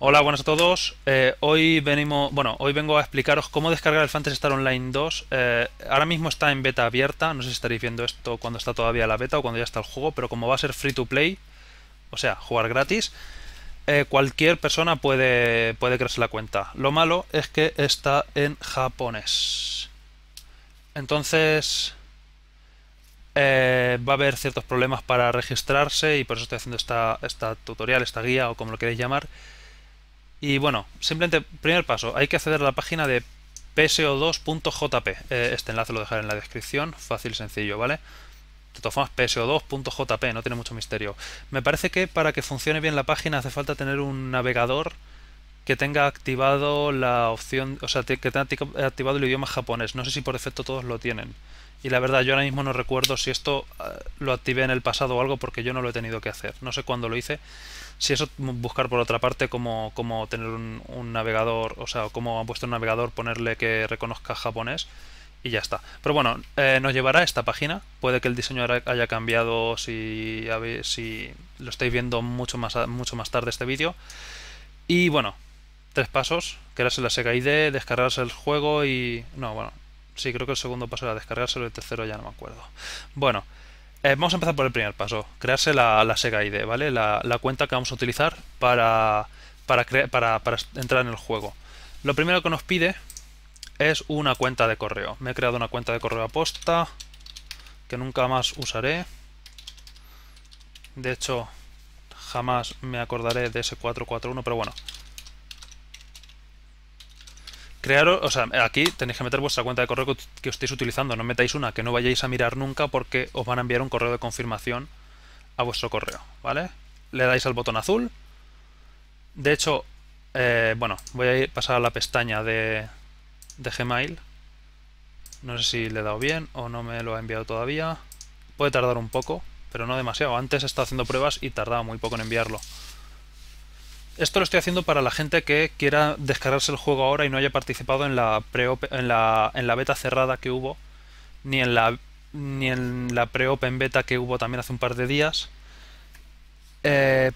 Hola, buenas a todos. Eh, hoy venimos, bueno, hoy vengo a explicaros cómo descargar el Fantasy Star Online 2. Eh, ahora mismo está en beta abierta, no sé si estaréis viendo esto cuando está todavía la beta o cuando ya está el juego, pero como va a ser free to play, o sea, jugar gratis, eh, cualquier persona puede, puede crearse la cuenta. Lo malo es que está en japonés. Entonces va a haber ciertos problemas para registrarse y por eso estoy haciendo esta, esta tutorial, esta guía o como lo queréis llamar. Y bueno, simplemente, primer paso, hay que acceder a la página de pso2.jp. Eh, este enlace lo dejaré en la descripción, fácil, sencillo, ¿vale? De todas formas, pso2.jp, no tiene mucho misterio. Me parece que para que funcione bien la página hace falta tener un navegador que tenga activado la opción, o sea, que tenga activado el idioma japonés. No sé si por defecto todos lo tienen. Y la verdad, yo ahora mismo no recuerdo si esto eh, lo activé en el pasado o algo porque yo no lo he tenido que hacer. No sé cuándo lo hice. Si eso, mm, buscar por otra parte como tener un, navegador, o sea, cómo a un navegador ponerle que reconozca japonés y ya está. Pero bueno, eh, nos llevará a esta página. Puede que el diseño haya cambiado si, si lo estáis viendo mucho más, mucho más tarde este vídeo. Y bueno, tres pasos, crearse la SEGA ID, descargarse el juego y... No, bueno, sí, creo que el segundo paso era descargarse, el tercero ya no me acuerdo. Bueno, eh, vamos a empezar por el primer paso, crearse la, SEGA ID, ¿vale? La, cuenta que vamos a utilizar para, para, para, para entrar en el juego. Lo primero que nos pide es una cuenta de correo. Me he creado una cuenta de correo aposta, que nunca más usaré. De hecho, jamás me acordaré de ese 441, pero bueno, o sea, aquí tenéis que meter vuestra cuenta de correo que estéis utilizando, no metáis una que no vayáis a mirar nunca porque os van a enviar un correo de confirmación a vuestro correo, ¿vale? Le dais al botón azul. De hecho, eh, bueno, voy a ir, pasar a la pestaña de, de Gmail. No sé si le he dado bien o no me lo ha enviado todavía. Puede tardar un poco, pero no demasiado. Antes he estado haciendo pruebas y tardaba muy poco en enviarlo. Esto lo estoy haciendo para la gente que quiera descargarse el juego ahora y no haya participado en la, en la, en la beta cerrada que hubo, ni en la, ni en la pre-open beta que hubo también hace un par de días. Eh,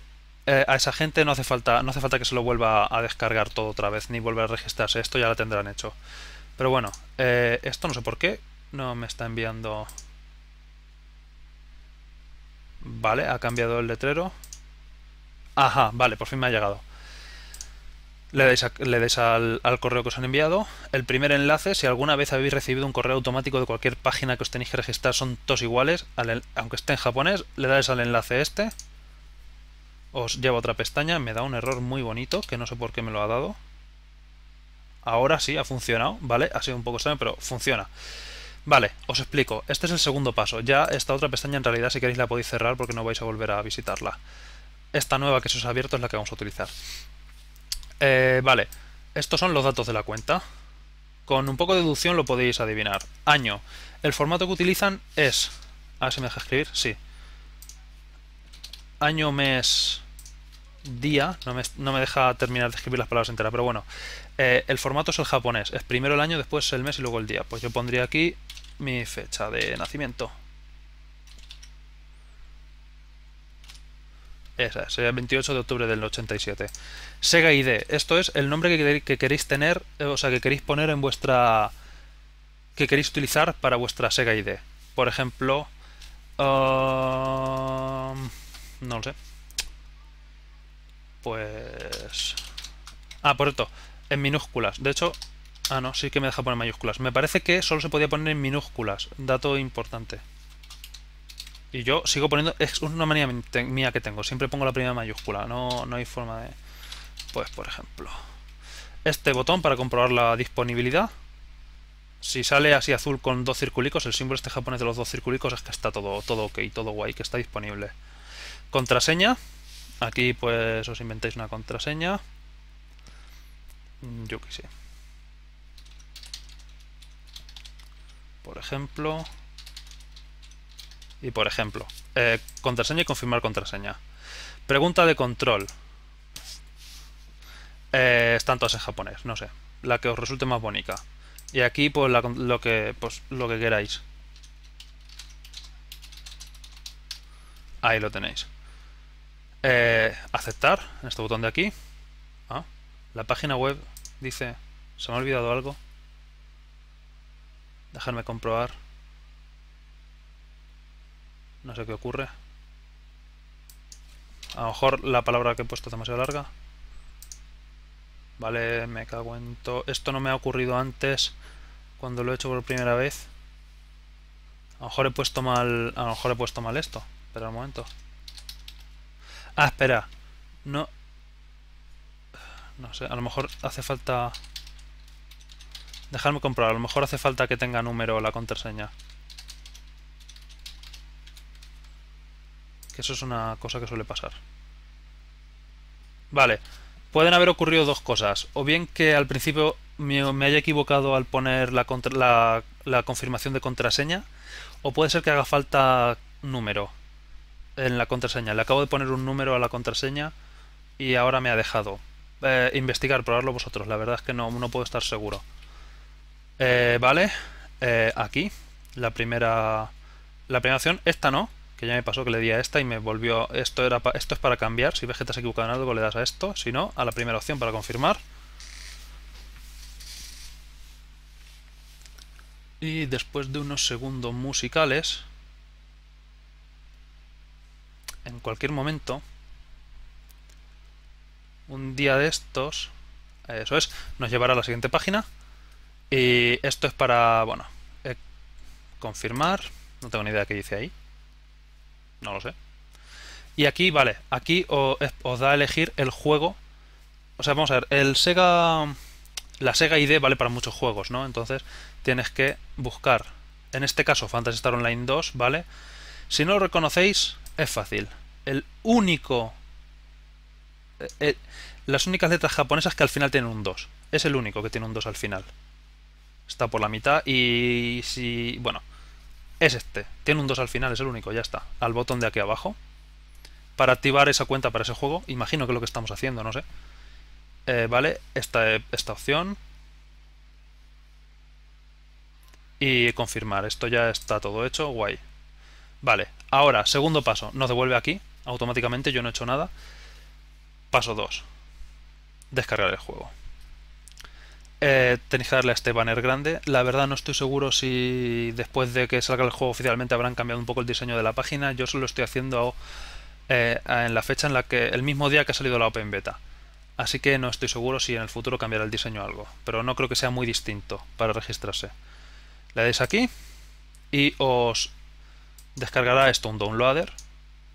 eh, a esa gente no hace, falta, no hace falta que se lo vuelva a descargar todo otra vez, ni volver a registrarse. Esto ya lo tendrán hecho. Pero bueno, eh, esto no sé por qué. No me está enviando... Vale, ha cambiado el letrero. Ajá, vale, por fin me ha llegado. Le dais, al, correo que os han enviado. El primer enlace, si alguna vez habéis recibido un correo automático de cualquier página que os tenéis que registrar, son todos iguales, aunque esté en japonés, le dais al enlace este. Os lleva a otra pestaña, me da un error muy bonito, que no sé por qué me lo ha dado. Ahora sí, ha funcionado, ¿vale? Ha sido un poco extraño, pero funciona. Vale, os explico. Este es el segundo paso. Ya esta otra pestaña en realidad si queréis la podéis cerrar porque no vais a volver a visitarla esta nueva que se os ha abierto es la que vamos a utilizar. Eh, vale, estos son los datos de la cuenta. Con un poco de deducción lo podéis adivinar. Año. El formato que utilizan es... A ver si me deja escribir. Sí. Año, mes, día. No me, deja terminar de escribir las palabras enteras, pero bueno. Eh, el formato es el japonés. Es primero el año, después el mes y luego el día. Pues yo pondría aquí mi fecha de nacimiento. Esa, sería el 28 de octubre del 87. Sega ID, esto es el nombre que, queréis tener, eh, o sea, que queréis poner en vuestra... que queréis utilizar para vuestra Sega ID. Por ejemplo... Um, no lo sé. Pues... Ah, por cierto, en minúsculas. De hecho... Ah, no, sí que me deja poner mayúsculas. Me parece que solo se podía poner en minúsculas. Dato importante. Y yo sigo poniendo... Es una manía mía que tengo. Siempre pongo la primera mayúscula. No, no hay forma de... Pues, por ejemplo... Este botón para comprobar la disponibilidad. Si sale así azul con dos circulicos, el símbolo este japonés de los dos circulicos es que está todo, todo ok, todo guay, que está disponible. Contraseña. Aquí pues os inventáis una contraseña. Mm, yo qué sé. Por ejemplo... Y por ejemplo, eh, contraseña y confirmar contraseña. Pregunta de control. Eh, están todas en japonés, no sé. La que os resulte más bonita. Y aquí pues, lo, que, pues, lo que queráis. Ahí lo tenéis. Eh, aceptar, en este botón de aquí. Ah, la página web dice... ¿Se me ha olvidado algo? Dejarme comprobar. No sé qué ocurre. A lo mejor la palabra que he puesto es demasiado larga. Vale, me cago en todo. Esto no me ha ocurrido antes cuando lo he hecho por primera vez. A lo mejor he puesto mal. A lo mejor he puesto mal esto. Espera un momento. Ah, espera. No. No sé, a lo mejor hace falta. Dejarme comprobar, a lo mejor hace falta que tenga número la contraseña. Que eso es una cosa que suele pasar. Vale, pueden haber ocurrido dos cosas. O bien que al principio me, haya equivocado al poner la, la, confirmación de contraseña, o puede ser que haga falta número en la contraseña. Le acabo de poner un número a la contraseña y ahora me ha dejado. Eh, investigar, probarlo vosotros. La verdad es que no, no puedo estar seguro. Eh, vale, eh, aquí la primera, la primera opción. Esta no, que ya me pasó que le di a esta y me volvió, esto, era esto es para cambiar, si ves que te has equivocado en algo le das a esto, si no, a la primera opción para confirmar. Y después de unos segundos musicales, en cualquier momento, un día de estos, eso es, nos llevará a la siguiente página. Y esto es para, bueno, eh, confirmar, no tengo ni idea qué dice ahí. No lo sé. Y aquí, vale, aquí os, da a elegir el juego. O sea, vamos a ver, el Sega... La Sega ID vale para muchos juegos, ¿no? Entonces tienes que buscar, en este caso, Fantasy Star Online 2, ¿vale? Si no lo reconocéis, es fácil. El único... Eh, eh, las únicas letras japonesas que al final tienen un 2. Es el único que tiene un 2 al final. Está por la mitad y si... Bueno, es este. Tiene un 2 al final, es el único, ya está. Al botón de aquí abajo. Para activar esa cuenta para ese juego, imagino que es lo que estamos haciendo, no sé. Eh, vale, esta, esta opción. Y confirmar, esto ya está todo hecho, guay. Vale, ahora, segundo paso, nos devuelve aquí, automáticamente, yo no he hecho nada. Paso 2, descargar el juego. Eh, tenéis que darle a este banner grande. La verdad no estoy seguro si después de que salga el juego oficialmente habrán cambiado un poco el diseño de la página. Yo solo estoy haciendo eh, en la fecha en la que el mismo día que ha salido la Open Beta. Así que no estoy seguro si en el futuro cambiará el diseño algo, pero no creo que sea muy distinto para registrarse. Le dais aquí y os descargará esto un downloader.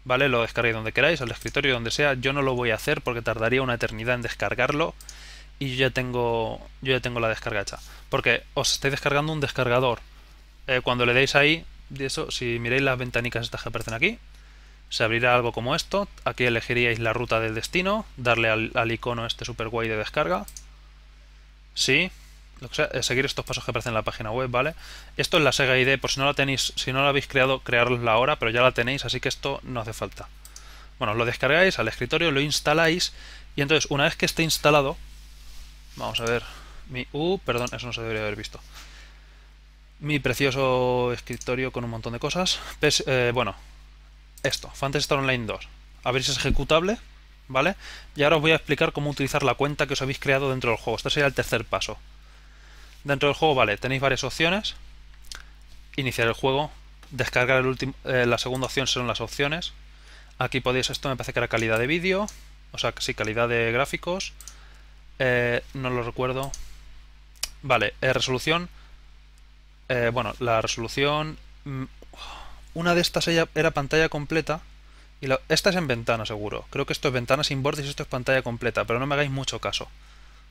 ¿Vale? Lo descarguéis donde queráis, al escritorio, donde sea. Yo no lo voy a hacer porque tardaría una eternidad en descargarlo y yo ya tengo, yo ya tengo la descarga hecha. Porque os estáis descargando un descargador. Eh, cuando le deis ahí, eso, si miráis las ventanicas estas que aparecen aquí, se abrirá algo como esto. Aquí elegiríais la ruta del destino, darle al, icono este super guay de descarga. Sí, eh, seguir estos pasos que aparecen en la página web, ¿vale? Esto es la Sega ID, por si no la tenéis, si no la habéis creado, crearosla ahora, pero ya la tenéis, así que esto no hace falta. Bueno, lo descargáis al escritorio, lo instaláis y entonces una vez que esté instalado, Vamos a ver. Mi, uh, perdón, eso no se debería haber visto. Mi precioso escritorio con un montón de cosas. Eh, bueno, esto, Fantasy Star Online 2. A ver si es ejecutable, ¿vale? Y ahora os voy a explicar cómo utilizar la cuenta que os habéis creado dentro del juego. Este sería el tercer paso. Dentro del juego, vale, tenéis varias opciones. Iniciar el juego, descargar el último, eh, la segunda opción serán las opciones. Aquí podéis, esto me parece que era calidad de vídeo, o sea, sí, calidad de gráficos. Eh, no lo recuerdo. Vale, eh, resolución. Eh, bueno, la resolución. Mm, una de estas era pantalla completa. Y esta es en ventana, seguro. Creo que esto es ventana sin bordes y esto es pantalla completa. Pero no me hagáis mucho caso.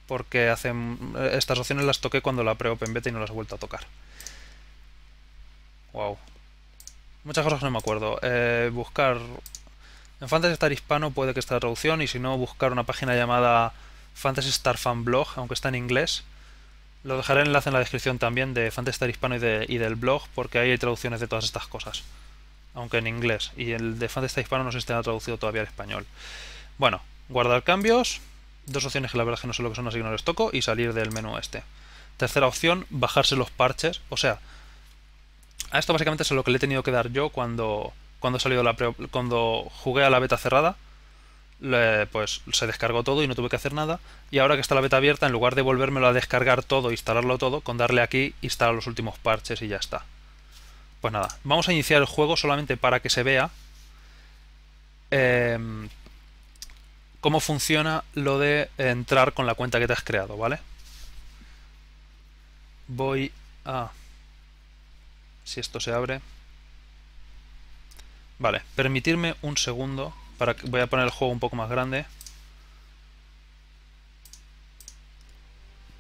Porque hacen, mm, estas opciones las toqué cuando la pre-open beta y no las he vuelto a tocar. Wow. Muchas cosas no me acuerdo. buscar. En Fantasy Star Hispano puede que esté la traducción. Y si no, buscar una página llamada Fantasy Star Fan Blog, aunque está en inglés. Lo dejaré el enlace en la descripción también de Fantasy Star Hispano y, del blog, porque ahí hay traducciones de todas estas cosas, aunque en inglés. Y el de Fantasy Star Hispano no se está traducido todavía al español. Bueno, guardar cambios, dos opciones que la verdad que no sé lo que son, así que no les toco, y salir del menú este. Tercera opción, bajarse los parches, o sea, a esto básicamente es lo que le he tenido que dar yo cuando, cuando, salió la cuando jugué a la beta cerrada pues se descargó todo y no tuve que hacer nada. Y ahora que está la beta abierta, en lugar de volvérmelo a descargar todo, e instalarlo todo, con darle aquí, instalar los últimos parches y ya está. Pues nada, vamos a iniciar el juego solamente para que se vea eh, cómo funciona lo de entrar con la cuenta que te has creado, ¿vale? Voy a... Si esto se abre... Vale, permitirme un segundo voy a poner el juego un poco más grande.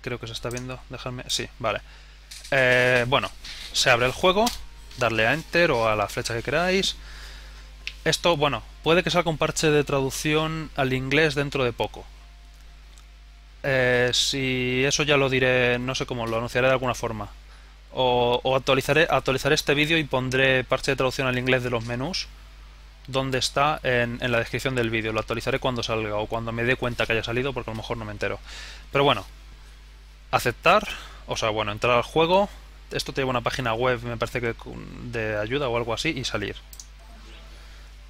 Creo que se está viendo. Dejadme. Sí, vale. Eh, bueno, se abre el juego. Darle a Enter o a la flecha que queráis. Esto, bueno, puede que salga un parche de traducción al inglés dentro de poco. Eh, si eso ya lo diré, no sé cómo, lo anunciaré de alguna forma. O, o actualizaré, actualizaré este vídeo y pondré parche de traducción al inglés de los menús dónde está en, la descripción del vídeo. Lo actualizaré cuando salga o cuando me dé cuenta que haya salido porque a lo mejor no me entero. Pero bueno, aceptar, o sea, bueno, entrar al juego. Esto te lleva a una página web, me parece que de ayuda o algo así, y salir.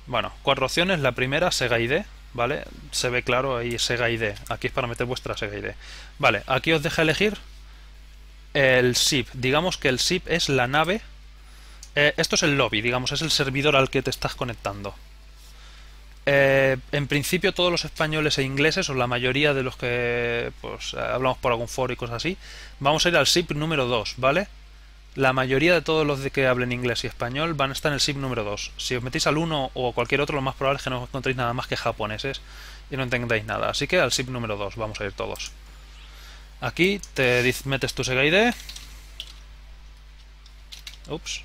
Bueno, cuatro opciones. La primera, Sega ID, ¿vale? Se ve claro ahí Sega ID. Aquí es para meter vuestra Sega ID. Vale, aquí os deja elegir el SIP. Digamos que el SIP es la nave eh, esto es el lobby, digamos, es el servidor al que te estás conectando. Eh, en principio todos los españoles e ingleses, o la mayoría de los que pues, eh, hablamos por algún foro y cosas así, vamos a ir al SIP número 2, ¿vale? La mayoría de todos los de que hablen inglés y español van a estar en el SIP número 2. Si os metéis al uno o cualquier otro, lo más probable es que no encontréis nada más que japoneses y no entendáis nada. Así que al SIP número 2 vamos a ir todos. Aquí te metes tu SEGAIDE Ups.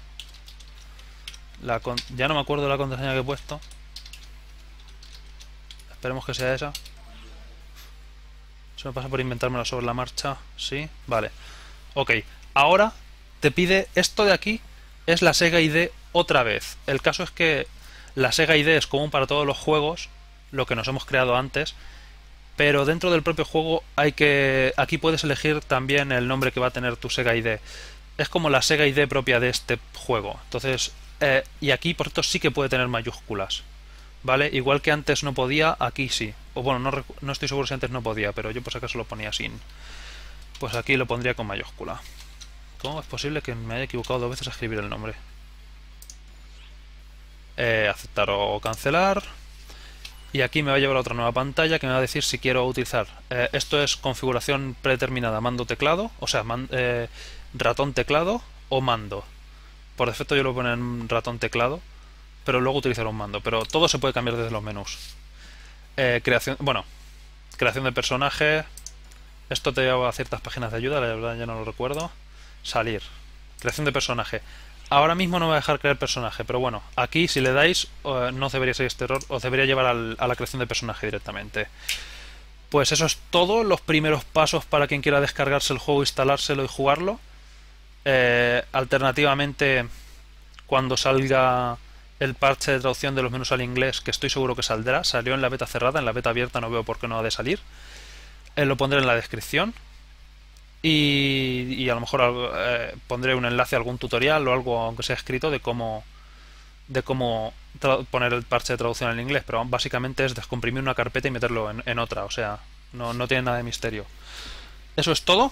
Ya no me acuerdo la contraseña que he puesto. Esperemos que sea esa. Se me pasa por inventármela sobre la marcha. Sí, vale. Ok, ahora te pide esto de aquí. Es la Sega ID otra vez. El caso es que la Sega ID es común para todos los juegos, lo que nos hemos creado antes. Pero dentro del propio juego hay que. Aquí puedes elegir también el nombre que va a tener tu Sega ID. Es como la Sega ID propia de este juego. Entonces, eh, y aquí, por cierto, sí que puede tener mayúsculas. ¿Vale? Igual que antes no podía, aquí sí. O bueno, no, estoy seguro si antes no podía, pero yo por si acaso lo ponía sin. Pues aquí lo pondría con mayúscula. ¿Cómo es posible que me haya equivocado dos veces a escribir el nombre? Eh, aceptar o cancelar. Y aquí me va a llevar a otra nueva pantalla que me va a decir si quiero utilizar. Eh, esto es configuración predeterminada, mando teclado, o sea, ratón teclado o mando. Por defecto yo lo pone en ratón teclado, pero luego utilizaré un mando. Pero todo se puede cambiar desde los menús. Eh, creación, bueno, creación de personaje. Esto te lleva a ciertas páginas de ayuda, la verdad ya no lo recuerdo. Salir. Creación de personaje. Ahora mismo no me va a dejar crear personaje, pero bueno, aquí si le dais eh, no debería ser este error, os debería llevar a la creación de personaje directamente. Pues eso es todo, los primeros pasos para quien quiera descargarse el juego, instalárselo y jugarlo. Eh, alternativamente, cuando salga el parche de traducción de los menús al inglés, que estoy seguro que saldrá, salió en la beta cerrada, en la beta abierta no veo por qué no ha de salir, eh, lo pondré en la descripción. Y, a lo mejor eh, pondré un enlace a algún tutorial o algo, aunque sea escrito, de cómo, de cómo poner el parche de traducción al inglés. Pero básicamente es descomprimir una carpeta y meterlo en, otra. O sea, no, no tiene nada de misterio. Eso es todo.